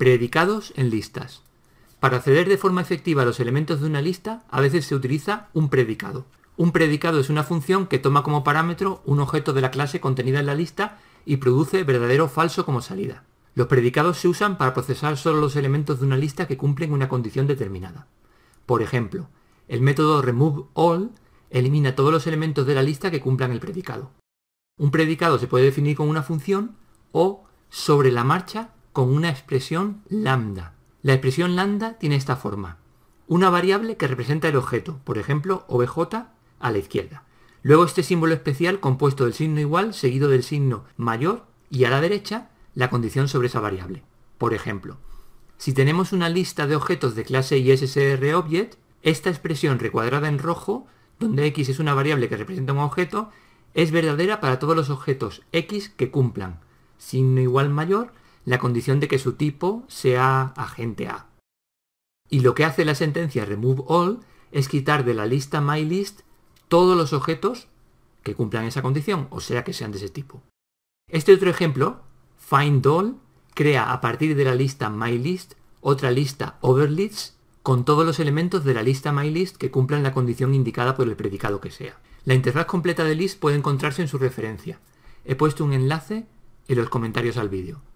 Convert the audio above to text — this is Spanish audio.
predicados en listas. Para acceder de forma efectiva a los elementos de una lista, a veces se utiliza un predicado. Un predicado es una función que toma como parámetro un objeto de la clase contenida en la lista y produce verdadero o falso como salida. Los predicados se usan para procesar solo los elementos de una lista que cumplen una condición determinada. Por ejemplo, el método removeAll elimina todos los elementos de la lista que cumplan el predicado. Un predicado se puede definir con una función o sobre la marcha con una expresión lambda. La expresión lambda tiene esta forma. Una variable que representa el objeto, por ejemplo, OBJ a la izquierda. Luego este símbolo especial compuesto del signo igual seguido del signo mayor y a la derecha la condición sobre esa variable. Por ejemplo, si tenemos una lista de objetos de clase ISSRObject, esta expresión recuadrada en rojo, donde x es una variable que representa un objeto, es verdadera para todos los objetos x que cumplan signo igual mayor la condición de que su tipo sea agente A. Y lo que hace la sentencia remove all es quitar de la lista myList todos los objetos que cumplan esa condición, o sea que sean de ese tipo. Este otro ejemplo, findAll, crea a partir de la lista myList otra lista overlists con todos los elementos de la lista myList que cumplan la condición indicada por el predicado que sea. La interfaz completa de list puede encontrarse en su referencia. He puesto un enlace en los comentarios al vídeo.